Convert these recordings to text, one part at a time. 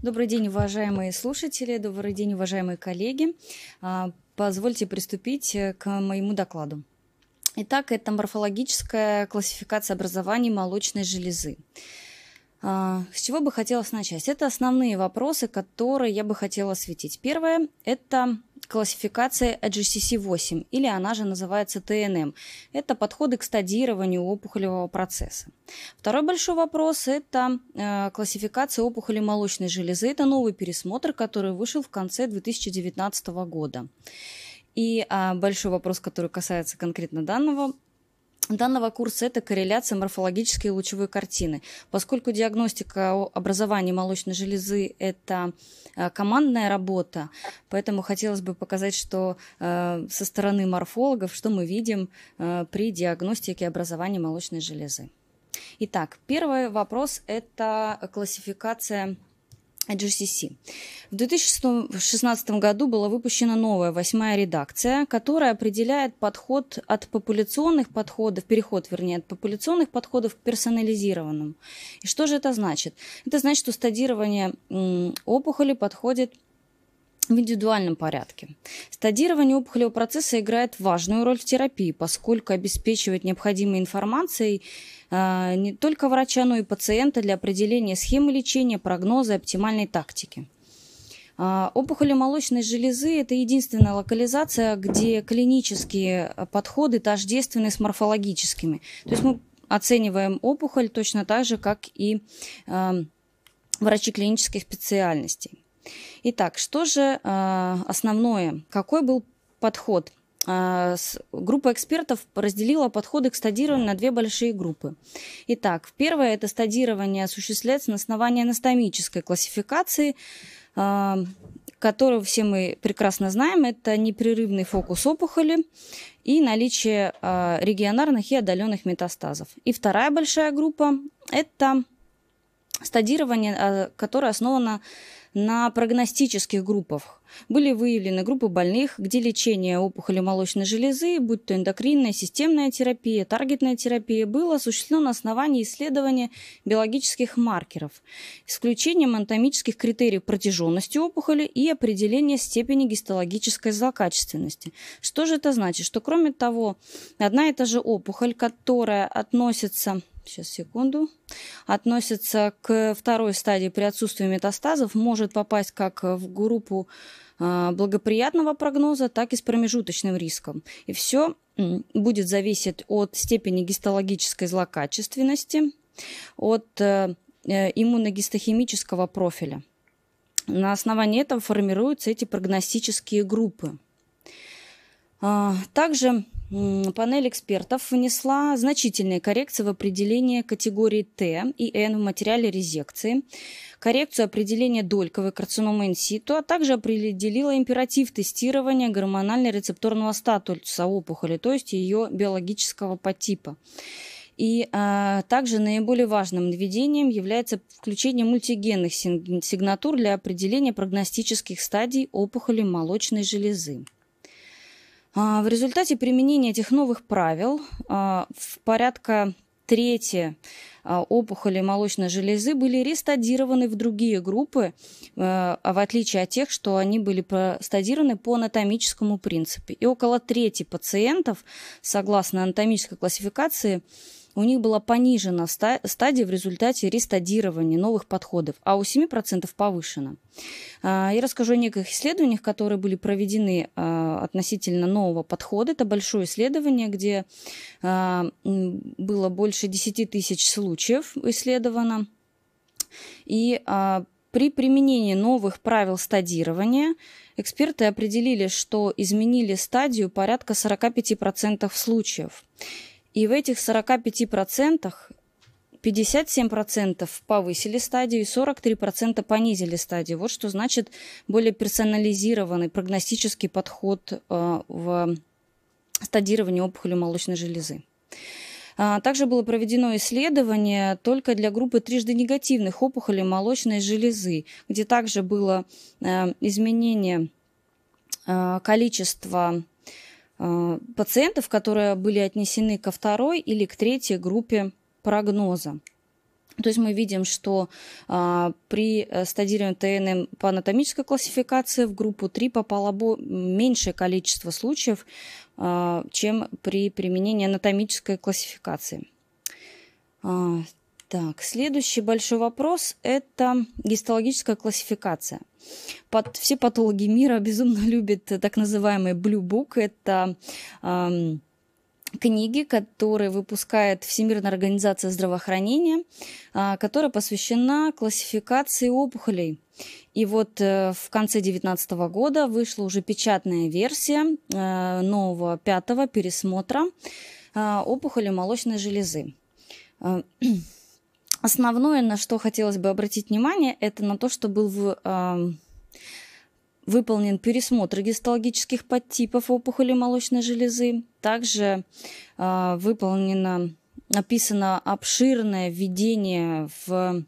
Добрый день, уважаемые слушатели, добрый день, уважаемые коллеги. А, позвольте приступить э, к моему докладу. Итак, это морфологическая классификация образования молочной железы. А, с чего бы хотелось начать? Это основные вопросы, которые я бы хотела осветить. Первое – это классификация GCC-8, или она же называется ТНМ. Эм. Это подходы к стадированию опухолевого процесса. Второй большой вопрос – это э, классификация опухоли молочной железы. Это новый пересмотр, который вышел в конце 2019 года. И а, большой вопрос, который касается конкретно данного данного курса это корреляция морфологической и лучевой картины. Поскольку диагностика образования молочной железы – это э, командная работа, поэтому хотелось бы показать, что э, со стороны морфологов, что мы видим э, при диагностике образования молочной железы. Итак, первый вопрос – это классификация GCC. В 2016 году была выпущена новая восьмая редакция, которая определяет подход от популяционных подходов, переход, вернее, от популяционных подходов к персонализированным. И что же это значит? Это значит, что стадирование опухоли подходит в индивидуальном порядке. Стадирование опухолевого процесса играет важную роль в терапии, поскольку обеспечивает необходимой информацией э, не только врача, но и пациента для определения схемы лечения, прогноза и оптимальной тактики. Э, опухоли молочной железы – это единственная локализация, где клинические подходы тождественны с морфологическими. То есть мы оцениваем опухоль точно так же, как и э, врачи клинических специальностей. Итак, что же э, основное? Какой был подход? Э, группа экспертов разделила подходы к стадированию на две большие группы. Итак, первое – это стадирование осуществляется на основании анатомической классификации, э, которую все мы прекрасно знаем. Это непрерывный фокус опухоли и наличие регионарных и отдаленных метастазов. И вторая большая группа – это стадирование, которое основано на прогностических группах были выявлены группы больных, где лечение опухоли молочной железы, будь то эндокринная, системная терапия, таргетная терапия, было осуществлено на основании исследования биологических маркеров, исключением анатомических критериев протяженности опухоли и определения степени гистологической злокачественности. Что же это значит? Что кроме того, одна и та же опухоль, которая относится сейчас секунду, относится к второй стадии при отсутствии метастазов, может попасть как в группу а, благоприятного прогноза, так и с промежуточным риском. И все будет зависеть от степени гистологической злокачественности, от э, э, иммуногистохимического профиля. На основании этого формируются эти прогностические группы. А, также панель экспертов внесла значительные коррекции в определение категории Т и Н в материале резекции, коррекцию определения дольковой карциномы инситу, а также определила императив тестирования гормонально-рецепторного статуса опухоли, то есть ее биологического подтипа. И а, также наиболее важным нововведением является включение мультигенных сигнатур для определения прогностических стадий опухоли молочной железы. А, в результате применения этих новых правил а, в порядка трети а, опухоли молочной железы были рестадированы в другие группы, в отличие от тех, что они были стадированы по анатомическому принципу. И около трети пациентов, согласно анатомической классификации, у них была понижена стадия в результате рестадирования новых подходов, а у 7% повышена. А, я расскажу о некоторых исследованиях, которые были проведены а, относительно нового подхода. Это большое исследование, где а, было больше 10 тысяч случаев исследовано. И при применении новых правил стадирования эксперты определили, что изменили стадию порядка 45% случаев. И в этих 45% 57% повысили стадию 43% понизили стадию. Вот что значит более персонализированный прогностический подход э, в стадировании опухоли молочной железы. А, также было проведено исследование только для группы трижды негативных опухолей молочной железы, где также было э, изменение э, количества Э, пациентов, которые были отнесены ко второй или к третьей группе прогноза. То есть мы видим, что а, при э, стадировании ТНМ по анатомической классификации в группу 3 попало бо- меньшее количество случаев, а, чем при применении анатомической классификации. А, так, следующий большой вопрос – это гистологическая классификация. Под, все патологи мира безумно любят так называемый Blue Book. Это эм, книги, которые выпускает Всемирная организация здравоохранения, э, которая посвящена классификации опухолей. И вот э, в конце 2019 года вышла уже печатная версия э, нового пятого пересмотра э, опухоли молочной железы. Э, Основное, на что хотелось бы обратить внимание, это на то, что был в, э, выполнен пересмотр гистологических подтипов опухоли молочной железы. Также э, выполнено, написано обширное введение в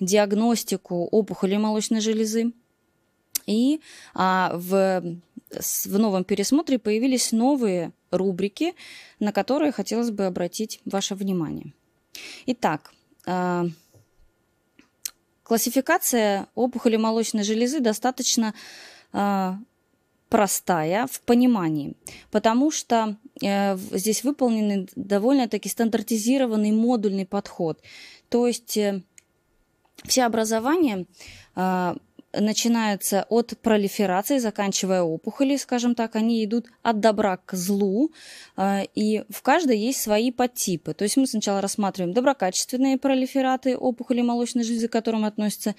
диагностику опухоли молочной железы. И а, в, в новом пересмотре появились новые рубрики, на которые хотелось бы обратить ваше внимание. Итак, Э, классификация опухоли молочной железы достаточно э, простая в понимании, потому что э, здесь выполнен довольно-таки стандартизированный модульный подход. То есть э, все образования э, начинаются от пролиферации, заканчивая опухоли, скажем так, они идут от добра к злу, э, и в каждой есть свои подтипы. То есть мы сначала рассматриваем доброкачественные пролифераты опухоли молочной железы, к которым относятся э,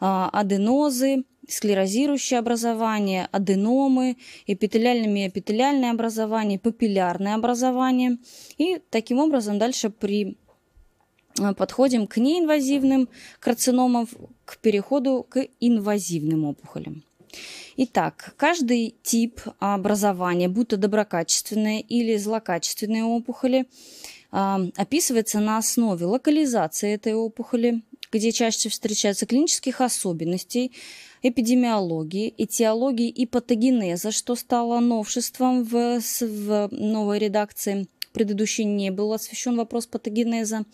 аденозы, склерозирующие образования, аденомы, эпителиальные эпителиальное образования, папиллярные образования, И таким образом дальше при Э, подходим к неинвазивным карциномам, к переходу к инвазивным опухолям. Итак, каждый тип образования, будь то доброкачественные или злокачественные опухоли, э, описывается на основе локализации этой опухоли, где чаще встречаются клинических особенностей, эпидемиологии, этиологии и патогенеза, что стало новшеством в, в новой редакции – предыдущей не был освещен вопрос патогенеза.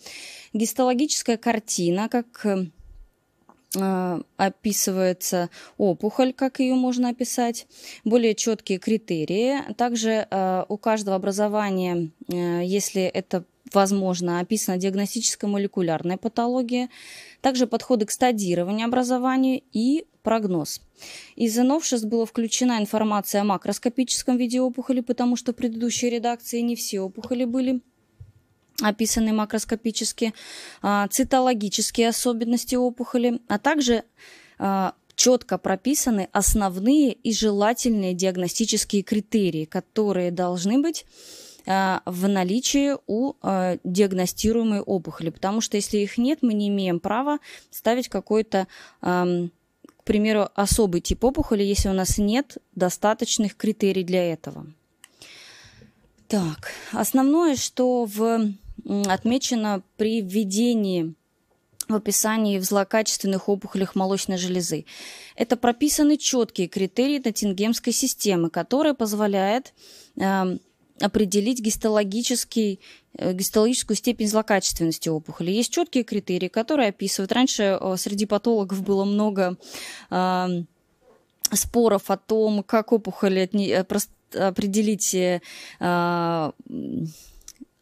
Гистологическая картина, как э, описывается опухоль, как ее можно описать, более четкие критерии. Также э, у каждого образования, э, если это возможно, описана диагностическая молекулярная патология, также подходы к стадированию образования и прогноз. Из за новшеств была включена информация о макроскопическом виде опухоли, потому что в предыдущей редакции не все опухоли были описаны макроскопически, а, цитологические особенности опухоли, а также а, четко прописаны основные и желательные диагностические критерии, которые должны быть а, в наличии у а, диагностируемой опухоли, потому что если их нет, мы не имеем права ставить какой-то к примеру, особый тип опухоли, если у нас нет достаточных критерий для этого. Так, основное, что в, отмечено при введении в описании в злокачественных опухолях молочной железы. Это прописаны четкие критерии натингемской системы, которая позволяет э, определить гистологический, э, гистологическую степень злокачественности опухоли. Есть четкие критерии, которые описывают. Раньше э, среди патологов было много споров о том, как опухоль отне... Э, определить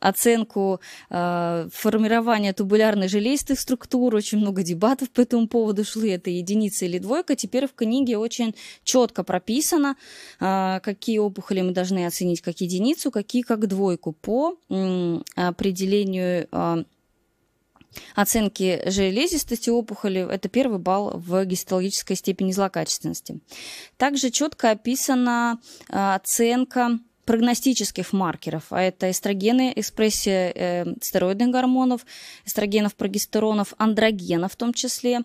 оценку э, формирования тубулярной железистых структур. Очень много дебатов по этому поводу шли. Это единица или двойка. Теперь в книге очень четко прописано, э, какие опухоли мы должны оценить как единицу, какие как двойку по э, определению э, оценки железистости опухоли – это первый балл в гистологической степени злокачественности. Также четко описана э, оценка прогностических маркеров, а это эстрогены, экспрессия э, стероидных гормонов, эстрогенов, прогестеронов, андрогена в том числе,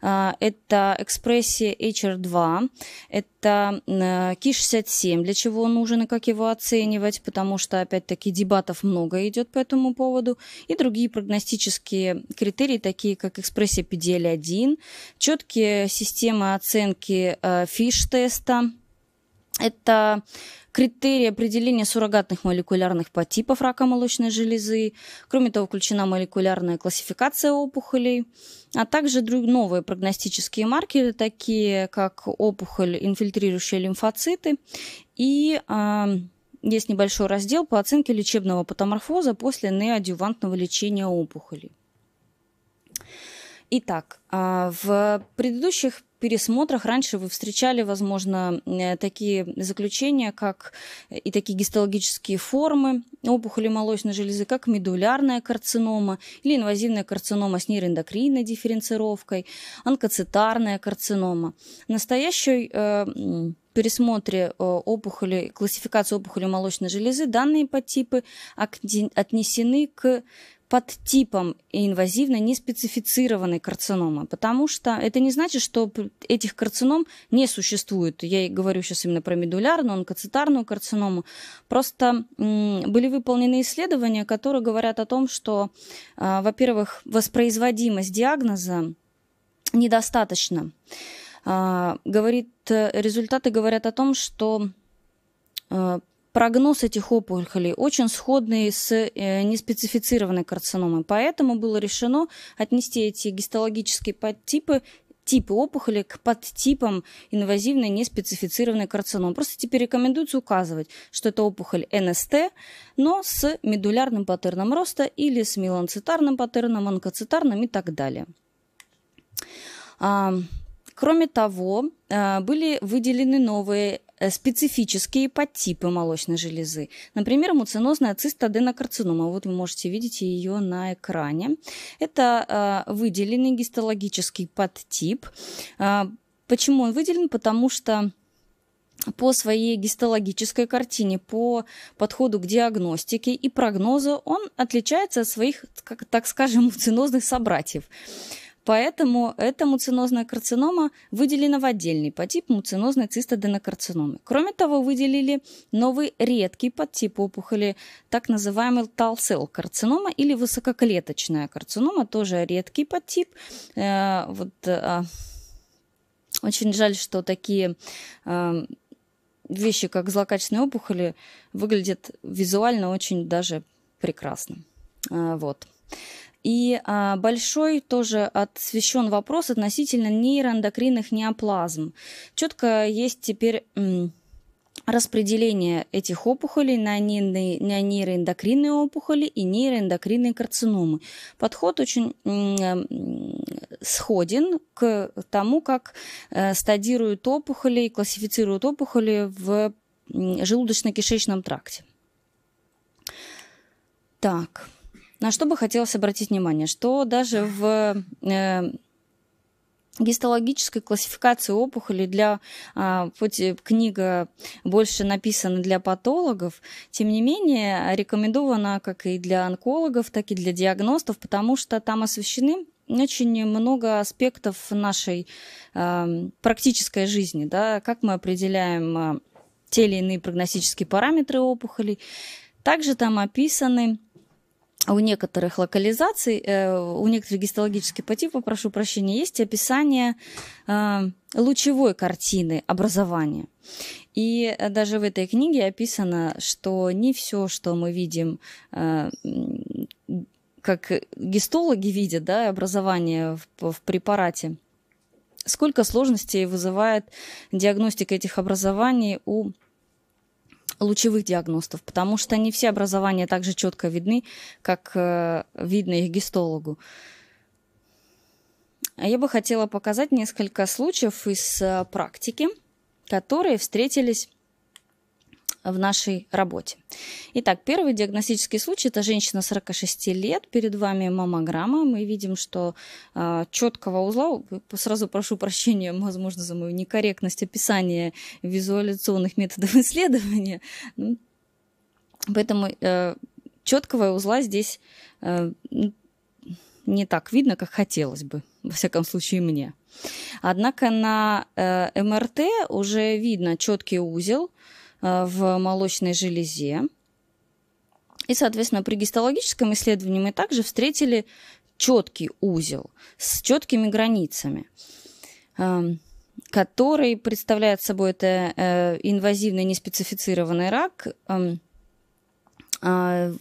э, это экспрессия HR2, это э, КИ-67, для чего он нужен и как его оценивать, потому что, опять-таки, дебатов много идет по этому поводу, и другие прогностические критерии, такие как экспрессия PDL-1, четкие системы оценки э, ФИШ-теста, это критерии определения суррогатных молекулярных подтипов рака молочной железы. Кроме того, включена молекулярная классификация опухолей, а также новые прогностические маркеры, такие как опухоль, инфильтрирующие лимфоциты и а, есть небольшой раздел по оценке лечебного патоморфоза после неоадювантного лечения опухолей. Итак, а, в предыдущих пересмотрах раньше вы встречали, возможно, э, такие заключения, как э, и такие гистологические формы опухоли молочной железы, как медулярная карцинома или инвазивная карцинома с нейроэндокринной дифференцировкой, онкоцитарная карцинома. Настоящий э, пересмотре опухоли, классификации опухоли молочной железы данные подтипы отнесены к под типом инвазивной неспецифицированной карциномы, потому что это не значит, что этих карцином не существует. Я говорю сейчас именно про медулярную, онкоцитарную карциному. Просто были выполнены исследования, которые говорят о том, что, а, во-первых, воспроизводимость диагноза недостаточно. А, говорит, э, результаты говорят о том, что э, прогноз этих опухолей очень сходный с э, неспецифицированной карциномой, поэтому было решено отнести эти гистологические подтипы типы опухоли к подтипам инвазивной неспецифицированной карциномы. Просто теперь рекомендуется указывать, что это опухоль НСТ, но с медулярным паттерном роста или с меланцитарным паттерном, онкоцитарным и так далее. А, кроме того, э, были выделены новые Э, специфические подтипы молочной железы. Например, муцинозная цистоденокарцинома. Вот вы можете видеть ее на экране. Это э, выделенный гистологический подтип. Э, почему он выделен? Потому что по своей гистологической картине, по подходу к диагностике и прогнозу, он отличается от своих, так скажем, муцинозных собратьев. Поэтому эта муцинозная карцинома выделена в отдельный подтип муцинозной цистоденокарциномы. Кроме того, выделили новый редкий подтип опухоли, так называемый талсел карцинома или высококлеточная карцинома, тоже редкий подтип. Э, вот, э, очень жаль, что такие э, вещи, как злокачественные опухоли, выглядят визуально очень даже прекрасно. Э, вот. И а, большой тоже освещен вопрос относительно нейроэндокринных неоплазм. Четко есть теперь распределение этих опухолей на, нейроэндокринные опухоли и нейроэндокринные карциномы. Подход очень сходен к тому, как э, стадируют опухоли и классифицируют опухоли в желудочно-кишечном тракте. Так. На что бы хотелось обратить внимание, что даже в э, гистологической классификации опухолей для а, хоть книга больше написана для патологов, тем не менее рекомендована как и для онкологов, так и для диагностов, потому что там освещены очень много аспектов нашей э, практической жизни, да, как мы определяем э, те или иные прогностические параметры опухолей. Также там описаны у некоторых локализаций, э, у некоторых гистологических по типу, прошу прощения, есть описание э, лучевой картины образования. И э, даже в этой книге описано, что не все, что мы видим как гистологи видят, да, образование в, в препарате, сколько сложностей вызывает диагностика этих образований у лучевых диагностов, потому что не все образования так же четко видны, как э, видно их гистологу. А я бы хотела показать несколько случаев из э, практики, которые встретились в нашей работе. Итак, первый диагностический случай – это женщина 46 лет. Перед вами маммограмма. Мы видим, что э, четкого узла, сразу прошу прощения, возможно, за мою некорректность описания визуализационных методов исследования. Ну, поэтому э, четкого узла здесь э, не так видно, как хотелось бы, во всяком случае мне. Однако на э, МРТ уже видно четкий узел, Э, в молочной железе. И, соответственно, при гистологическом исследовании мы также встретили четкий узел с четкими границами, эм, который представляет собой это э, инвазивный неспецифицированный рак. Эм, а,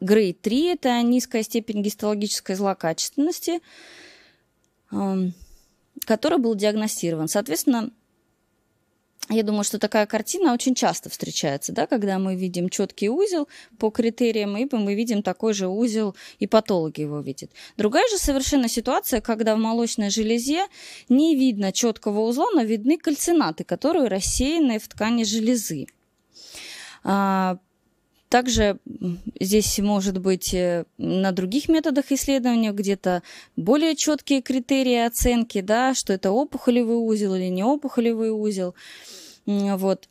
грейд 3 – это низкая степень гистологической злокачественности, эм, который был диагностирован. Соответственно, я думаю, что такая картина очень часто встречается, да, когда мы видим четкий узел по критериям, и мы видим такой же узел, и патологи его видят. Другая же совершенно ситуация, когда в молочной железе не видно четкого узла, но видны кальцинаты, которые рассеяны в ткани железы. А, также здесь может быть э, на других методах исследования где-то более четкие критерии оценки, да, что это опухолевый узел или не опухолевый узел. Вот.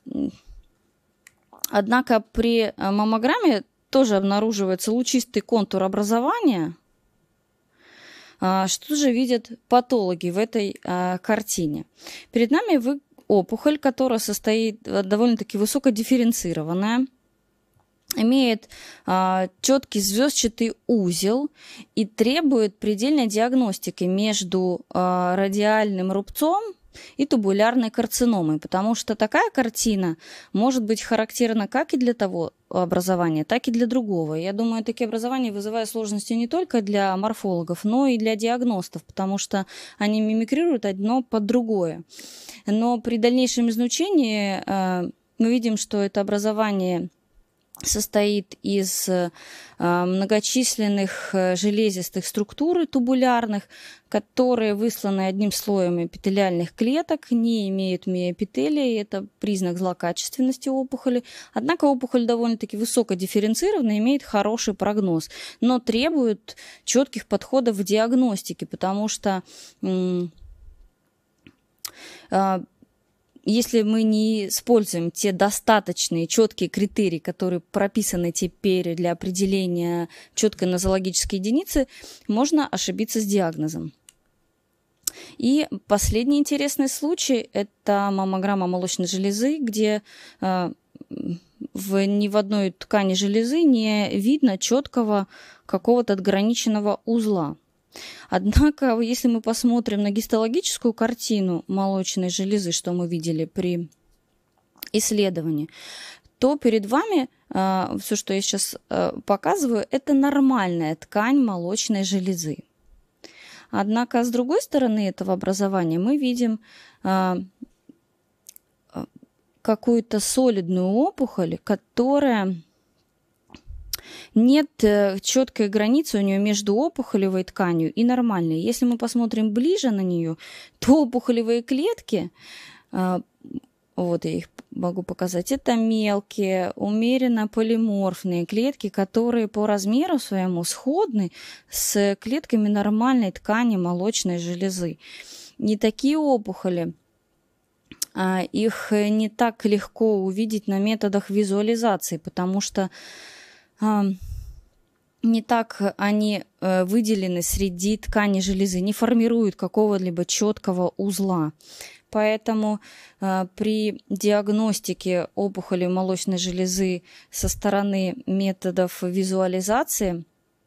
Однако при э, маммограмме тоже обнаруживается лучистый контур образования. А, что же видят патологи в этой а, картине? Перед нами опухоль, которая состоит э, довольно-таки высокодифференцированная, дифференцированная имеет а, четкий звездчатый узел и требует предельной диагностики между а, радиальным рубцом и тубулярной карциномой, потому что такая картина может быть характерна как и для того образования, так и для другого. Я думаю, такие образования вызывают сложности не только для морфологов, но и для диагностов, потому что они мимикрируют одно под другое. Но при дальнейшем изучении э, мы видим, что это образование – состоит из э, многочисленных э, железистых структур тубулярных, которые высланы одним слоем эпителиальных клеток, не имеют миоэпителия, и это признак злокачественности опухоли. Однако опухоль довольно-таки высоко дифференцирована, имеет хороший прогноз, но требует четких подходов в диагностике, потому что э, если мы не используем те достаточные четкие критерии, которые прописаны теперь для определения четкой нозологической единицы, можно ошибиться с диагнозом. И последний интересный случай – это маммограмма молочной железы, где э, в, ни в одной ткани железы не видно четкого какого-то отграниченного узла. Однако, если мы посмотрим на гистологическую картину молочной железы, что мы видели при исследовании, то перед вами э, все, что я сейчас э, показываю, это нормальная ткань молочной железы. Однако, с другой стороны этого образования мы видим э, э какую-то солидную опухоль, которая нет э, четкой границы у нее между опухолевой тканью и нормальной. Если мы посмотрим ближе на нее, то опухолевые клетки а, вот я их могу показать, это мелкие, умеренно полиморфные клетки, которые по размеру своему сходны с клетками нормальной ткани молочной железы. Не такие опухоли, а, их э, не так легко увидеть на методах визуализации, потому что не так они э, выделены среди ткани железы, не формируют какого-либо четкого узла. Поэтому э, при диагностике опухоли молочной железы со стороны методов визуализации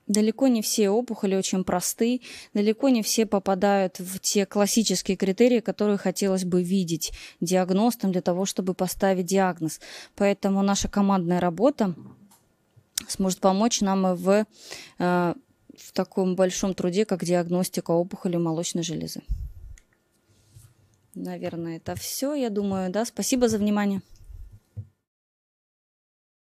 далеко не все опухоли очень просты, далеко не все попадают в те классические критерии, которые хотелось бы видеть диагностам для того, чтобы поставить диагноз. Поэтому наша командная работа сможет помочь нам в, э, в таком большом труде, как диагностика опухоли молочной железы. Наверное, это все, я думаю, да. Спасибо за внимание.